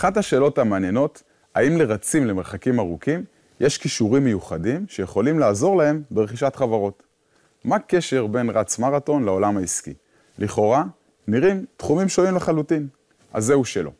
אחת השאלות המעניינות, האם לרצים למרחקים ארוכים יש כישורים מיוחדים שיכולים לעזור להם ברכישת חברות? מה הקשר בין רץ מרתון לעולם העסקי? לכאורה, נראים תחומים שונים לחלוטין. אז זהו שלא.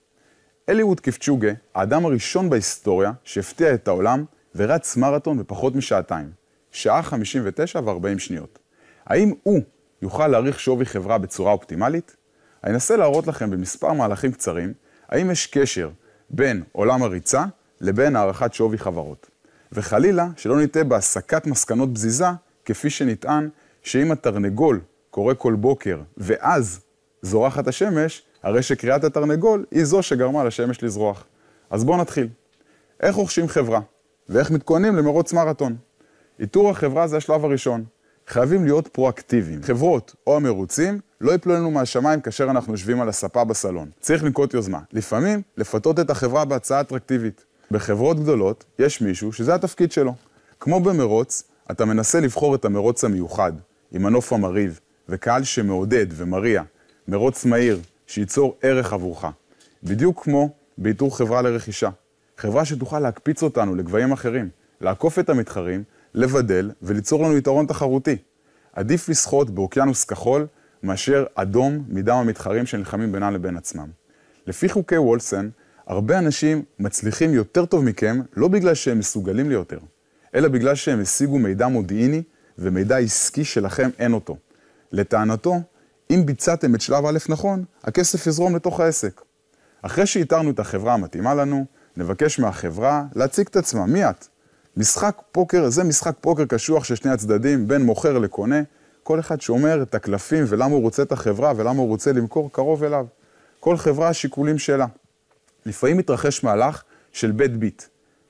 אליווד קיפצ'וגה, האדם הראשון בהיסטוריה שהפתיע את העולם ורץ מרתון בפחות משעתיים, שעה 59 ו-40 שניות. האם הוא יוכל להעריך שווי חברה בצורה אופטימלית? אני אנסה להראות לכם במספר מהלכים קצרים האם יש קשר בין עולם הריצה לבין הערכת שווי חברות? וחלילה, שלא נטעה בהסקת מסקנות בזיזה, כפי שנטען, שאם התרנגול קורה כל בוקר ואז זורחת השמש, הרי שקריאת התרנגול היא זו שגרמה לשמש לזרוח. אז בואו נתחיל. איך רוכשים חברה? ואיך מתכוננים למרוץ מרתון? איתור החברה זה השלב הראשון. חייבים להיות פרואקטיביים. חברות או המרוצים לא יפלו לנו מהשמיים כאשר אנחנו יושבים על הספה בסלון. צריך לנקוט יוזמה. לפעמים, לפתות את החברה בהצעה אטרקטיבית. בחברות גדולות יש מישהו שזה התפקיד שלו. כמו במרוץ, אתה מנסה לבחור את המרוץ המיוחד, עם הנוף המרהיב, וקהל שמעודד ומריע, מרוץ מהיר, שייצור ערך עבורך. בדיוק כמו באיתור חברה לרכישה. חברה שתוכל להקפיץ אותנו לגבהים אחרים, לעקוף את המתחרים לבדל וליצור לנו יתרון תחרותי. עדיף לשחות באוקיינוס כחול מאשר אדום מדם המתחרים שנלחמים בינם לבין עצמם. לפי חוקי וולסן, הרבה אנשים מצליחים יותר טוב מכם לא בגלל שהם מסוגלים ליותר, אלא בגלל שהם השיגו מידע מודיעיני ומידע עסקי שלכם אין אותו. לטענתו, אם ביצעתם את שלב א' נכון, הכסף יזרום לתוך העסק. אחרי שאיתרנו את החברה המתאימה לנו, נבקש מהחברה להציג את עצמה, מי את? משחק פוקר, זה משחק פוקר קשוח של שני הצדדים, בין מוכר לקונה. כל אחד שומר את הקלפים ולמה הוא רוצה את החברה ולמה הוא רוצה למכור קרוב אליו. כל חברה, השיקולים שלה. לפעמים מתרחש מהלך של בית ביט.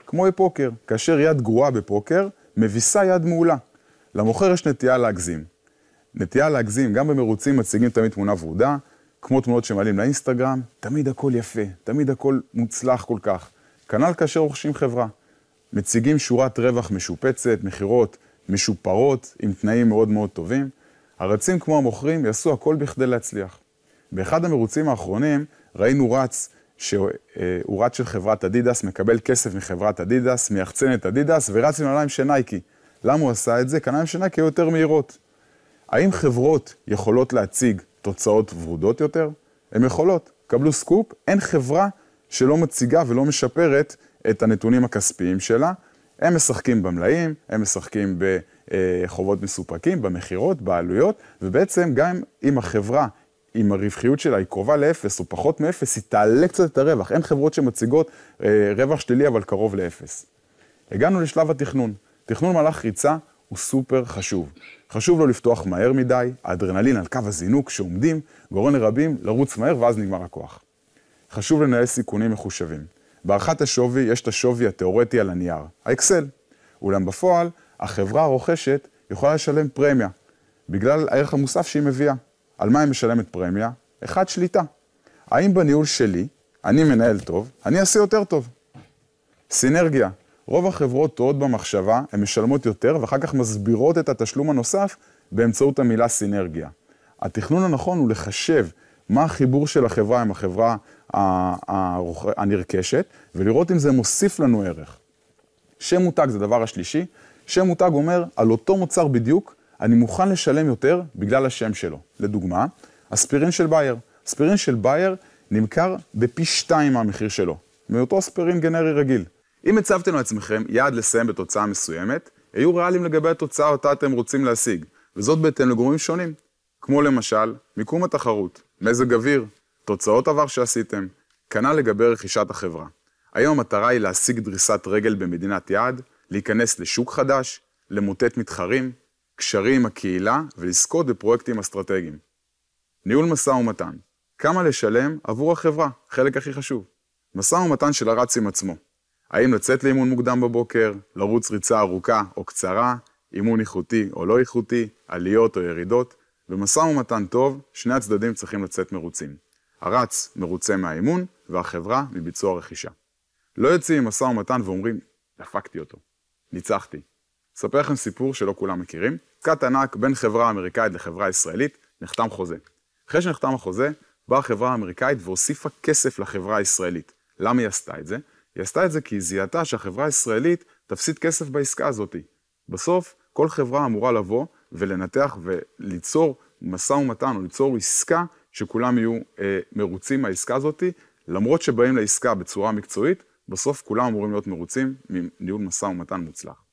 כמו בפוקר, כאשר יד גרועה בפוקר, מביסה יד מעולה. למוכר יש נטייה להגזים. נטייה להגזים, גם במרוצים מציגים תמיד תמונה ורודה, כמו תמונות שמעלים לאינסטגרם, תמיד הכל יפה, תמיד הכל מוצלח כל כך. כנ"ל כאשר רוכשים חברה. מציגים שורת רווח משופצת, מכירות משופרות, עם תנאים מאוד מאוד טובים. הרצים כמו המוכרים יעשו הכל בכדי להצליח. באחד המרוצים האחרונים ראינו רץ, שהוא אה, רץ של חברת אדידס, מקבל כסף מחברת אדידס, מייחצן את אדידס ורץ עם נעליים של נייקי. למה הוא עשה את זה? כי נעליים של נייקי היו יותר מהירות. האם חברות יכולות להציג תוצאות ורודות יותר? הן יכולות. קבלו סקופ, אין חברה שלא מציגה ולא משפרת את הנתונים הכספיים שלה. הם משחקים במלאים, הם משחקים בחובות מסופקים, במכירות, בעלויות, ובעצם גם אם החברה, אם הרווחיות שלה היא קרובה לאפס או פחות מאפס, היא תעלה קצת את הרווח. אין חברות שמציגות אה, רווח שלילי אבל קרוב לאפס. הגענו לשלב התכנון. תכנון מהלך ריצה הוא סופר חשוב. חשוב לא לפתוח מהר מדי, האדרנלין על קו הזינוק שעומדים גורם לרבים לרוץ מהר ואז נגמר הכוח. חשוב לנהל סיכונים מחושבים. בהערכת השווי יש את השווי התיאורטי על הנייר, האקסל. אולם בפועל, החברה הרוכשת יכולה לשלם פרמיה, בגלל הערך המוסף שהיא מביאה. על מה היא משלמת פרמיה? אחד, שליטה. האם בניהול שלי, אני מנהל טוב, אני אעשה יותר טוב? סינרגיה, רוב החברות טועות במחשבה, הן משלמות יותר ואחר כך מסבירות את התשלום הנוסף באמצעות המילה סינרגיה. התכנון הנכון הוא לחשב מה החיבור של החברה עם החברה הנרכשת, ולראות אם זה מוסיף לנו ערך. שם מותג זה דבר השלישי. שם מותג אומר, על אותו מוצר בדיוק, אני מוכן לשלם יותר בגלל השם שלו. לדוגמה, אספירין של בייר. אספירין של בייר נמכר בפי שתיים מהמחיר שלו, מאותו אספירין גנרי רגיל. אם הצבתם לעצמכם יעד לסיים בתוצאה מסוימת, היו ריאליים לגבי התוצאה אותה אתם רוצים להשיג, וזאת בהתאם לגורמים שונים, כמו למשל, מיקום התחרות, מזג אוויר, תוצאות עבר שעשיתם. כנ"ל לגבי רכישת החברה. היום המטרה היא להשיג דריסת רגל במדינת יעד, להיכנס לשוק חדש, למוטט מתחרים, קשרים עם הקהילה ולזכות בפרויקטים אסטרטגיים. ניהול משא ומתן, כמה לשלם עבור החברה, חלק הכי חשוב. משא ומתן של הרץ עם עצמו. האם לצאת לאימון מוקדם בבוקר, לרוץ ריצה ארוכה או קצרה, אימון איכותי או לא איכותי, עליות או ירידות, במשא ומתן טוב, שני הצדדים צריכים לצאת מרוצים. הרץ מרוצה מהאימון והחברה מביצוע רכישה. לא יוצאים עם משא ומתן ואומרים, דפקתי אותו, ניצחתי. אספר לכם סיפור שלא כולם מכירים. עסקת ענק בין חברה אמריקאית לחברה ישראלית, נחתם חוזה. אחרי שנחתם החוזה, באה החברה האמריקאית והוסיפה כסף לחברה הישראלית. למה היא עשתה את זה? היא עשתה את זה כי היא זיהתה שהחברה הישראלית תפסיד כסף בעסקה הזאת. בסוף, כל חברה אמורה לבוא ולנתח וליצור משא ומתן או ליצור עסקה שכולם יהיו אה, מרוצים מהעסקה הזאת, למרות שבאים לעסקה בצורה מקצועית, בסוף כולם אמורים להיות מרוצים מניהול משא ומתן מוצלח.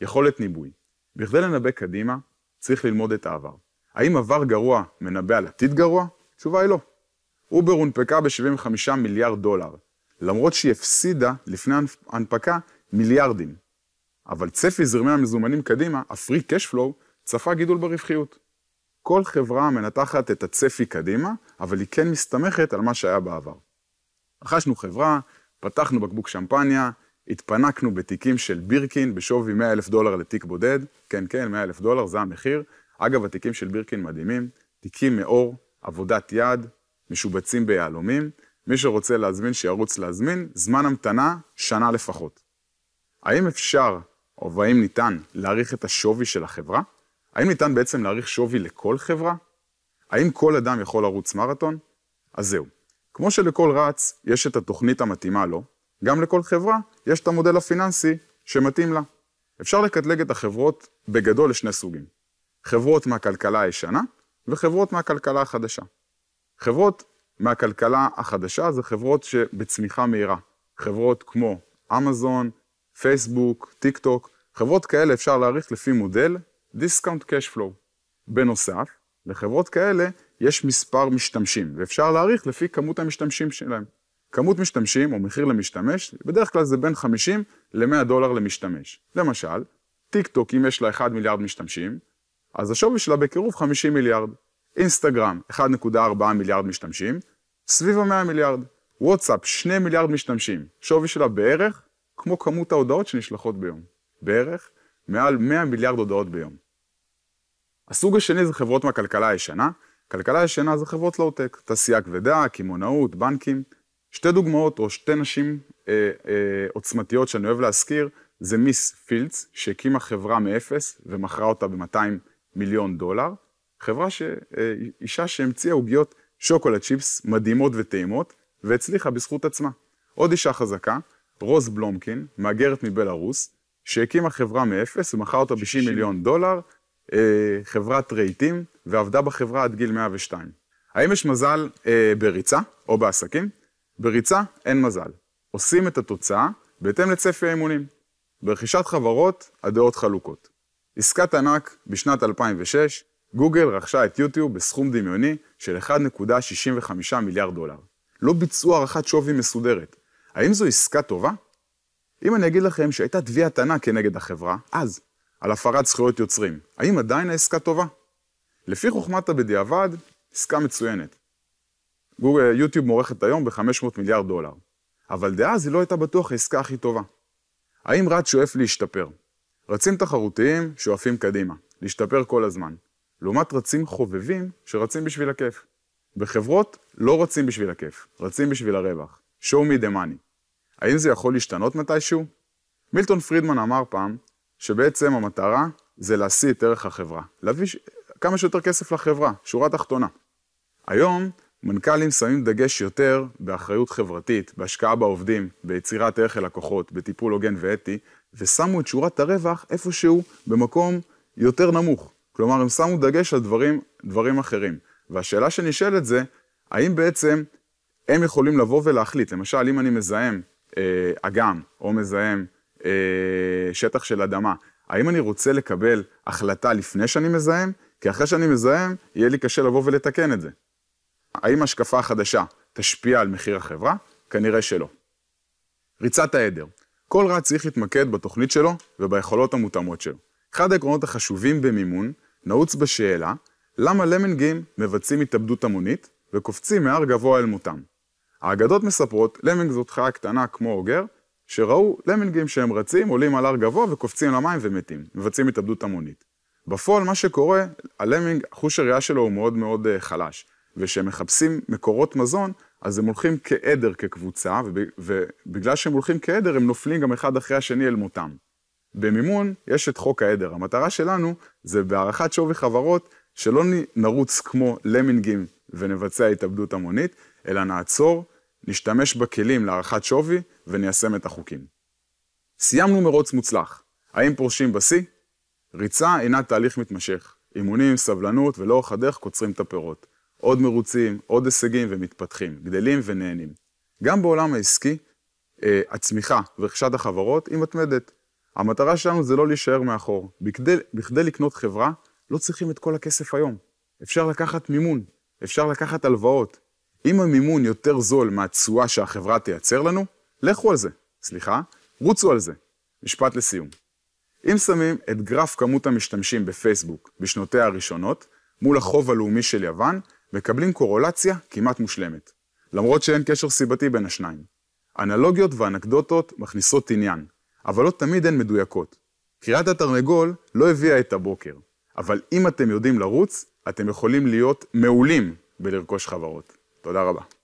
יכולת ניבוי. בכדי לנבא קדימה, צריך ללמוד את העבר. האם עבר גרוע מנבא על עתיד גרוע? התשובה היא לא. אובר הונפקה ב-75 מיליארד דולר, למרות שהיא הפסידה לפני ההנפקה מיליארדים. אבל צפי זרמי המזומנים קדימה, הפרי קשפלואו, צפה גידול ברווחיות. כל חברה מנתחת את הצפי קדימה, אבל היא כן מסתמכת על מה שהיה בעבר. רכשנו חברה, פתחנו בקבוק שמפניה, התפנקנו בתיקים של בירקין בשווי 100 אלף דולר לתיק בודד, כן, כן, 100 אלף דולר, זה המחיר. אגב, התיקים של בירקין מדהימים, תיקים מאור, עבודת יד, משובצים ביהלומים. מי שרוצה להזמין, שירוץ להזמין, זמן המתנה, שנה לפחות. האם אפשר, או האם ניתן, להעריך את השווי של החברה? האם ניתן בעצם להעריך שווי לכל חברה? האם כל אדם יכול לרוץ מרתון? אז זהו. כמו שלכל רץ יש את התוכנית המתאימה לו, גם לכל חברה יש את המודל הפיננסי שמתאים לה. אפשר לקטלג את החברות בגדול לשני סוגים. חברות מהכלכלה הישנה וחברות מהכלכלה החדשה. חברות מהכלכלה החדשה זה חברות שבצמיחה מהירה. חברות כמו אמזון, פייסבוק, טיק טוק, חברות כאלה אפשר להעריך לפי מודל דיסקאונט קאש פלואו. בנוסף, לחברות כאלה יש מספר משתמשים, ואפשר להעריך לפי כמות המשתמשים שלהם. כמות משתמשים, או מחיר למשתמש, בדרך כלל זה בין 50 ל-100 דולר למשתמש. למשל, טיק טוק, אם יש לה 1 מיליארד משתמשים, אז השווי שלה בקירוב 50 מיליארד. אינסטגרם, 1.4 מיליארד משתמשים, סביב ה-100 מיליארד. וואטסאפ, 2 מיליארד משתמשים, שווי שלה בערך כמו כמות ההודעות שנשלחות ביום. בערך מעל 100 מיליארד הודעות ביום. הסוג השני זה חברות מהכלכלה הישנה. כלכלה ישנה זה חברות לואו-טק, תעשייה כבדה, קמעונאות, בנקים. שתי דוגמאות או שתי נשים אה, אה, עוצמתיות שאני אוהב להזכיר, זה מיס פילדס, שהקימה חברה מאפס ומכרה אותה ב-200 מיליון דולר. חברה, ש... אה, אישה שהמציאה עוגיות שוקולד צ'יפס מדהימות וטעימות, והצליחה בזכות עצמה. עוד אישה חזקה, רוז בלומקין, מהגרת מבלארוס, שהקימה חברה מאפס ומכרה אותה ב-60 מיליון דולר, אה, חברת רהיטים ועבדה בחברה עד גיל 102. האם יש מזל אה, בריצה או בעסקים? בריצה אין מזל. עושים את התוצאה בהתאם לצפי האימונים. ברכישת חברות, הדעות חלוקות. עסקת ענק בשנת 2006, גוגל רכשה את יוטיוב בסכום דמיוני של 1.65 מיליארד דולר. לא ביצעו הערכת שווי מסודרת. האם זו עסקה טובה? אם אני אגיד לכם שהייתה תביעת ענק כנגד החברה, אז, על הפרת זכויות יוצרים. האם עדיין העסקה טובה? לפי חוכמת הבדיעבד, עסקה מצוינת. גוגל, יוטיוב מוערכת היום ב-500 מיליארד דולר, אבל דאז היא לא הייתה בטוח העסקה הכי טובה. האם רד שואף להשתפר? רצים תחרותיים שואפים קדימה, להשתפר כל הזמן. לעומת רצים חובבים שרצים בשביל הכיף. בחברות לא רצים בשביל הכיף, רצים בשביל הרווח. show me the money. האם זה יכול להשתנות מתישהו? מילטון פרידמן אמר פעם שבעצם המטרה זה להשיא את ערך החברה. להביא ש... כמה שיותר כסף לחברה, שורה תחתונה. היום מנכ"לים שמים דגש יותר באחריות חברתית, בהשקעה בעובדים, ביצירת ערך ללקוחות, בטיפול הוגן ואתי, ושמו את שורת הרווח איפשהו במקום יותר נמוך. כלומר, הם שמו דגש על דברים, דברים אחרים. והשאלה שנשאלת זה, האם בעצם הם יכולים לבוא ולהחליט, למשל, אם אני מזהם אה, אגם, או מזהם אה, שטח של אדמה. האם אני רוצה לקבל החלטה לפני שאני מזהם? כי אחרי שאני מזהם, יהיה לי קשה לבוא ולתקן את זה. האם השקפה החדשה תשפיע על מחיר החברה? כנראה שלא. ריצת העדר. כל רץ צריך להתמקד בתוכנית שלו וביכולות המותאמות שלו. אחד העקרונות החשובים במימון נעוץ בשאלה למה למינגים מבצעים התאבדות המונית וקופצים מהר גבוה אל מותם. האגדות מספרות, למינג זאת חיה קטנה כמו אוגר, שראו למינגים שהם רצים, עולים על הר גבוה וקופצים למים ומתים, מבצעים התאבדות המונית. בפועל מה שקורה, הלמינג, חוש הראייה שלו הוא מאוד מאוד אה, חלש, וכשהם מחפשים מקורות מזון, אז הם הולכים כעדר כקבוצה, ובגלל שהם הולכים כעדר, הם נופלים גם אחד אחרי השני אל מותם. במימון יש את חוק העדר. המטרה שלנו זה בהערכת שווי חברות, שלא נרוץ כמו למינגים ונבצע התאבדות המונית, אלא נעצור, נשתמש בכלים להערכת שווי, וניישם את החוקים. סיימנו מרוץ מוצלח. האם פורשים בשיא? ריצה אינה תהליך מתמשך. אימונים, סבלנות ולאורך הדרך קוצרים את הפירות. עוד מרוצים, עוד הישגים ומתפתחים, גדלים ונהנים. גם בעולם העסקי, אה, הצמיחה ורכישת החברות היא מתמדת. המטרה שלנו זה לא להישאר מאחור. בכדי, בכדי לקנות חברה, לא צריכים את כל הכסף היום. אפשר לקחת מימון, אפשר לקחת הלוואות. אם המימון יותר זול מהתשואה שהחברה תייצר לנו, לכו על זה, סליחה, רוצו על זה. משפט לסיום. אם שמים את גרף כמות המשתמשים בפייסבוק בשנותיה הראשונות, מול החוב הלאומי של יוון, מקבלים קורולציה כמעט מושלמת. למרות שאין קשר סיבתי בין השניים. אנלוגיות ואנקדוטות מכניסות עניין, אבל לא תמיד הן מדויקות. קריאת התרנגול לא הביאה את הבוקר, אבל אם אתם יודעים לרוץ, אתם יכולים להיות מעולים בלרכוש חברות. תודה רבה.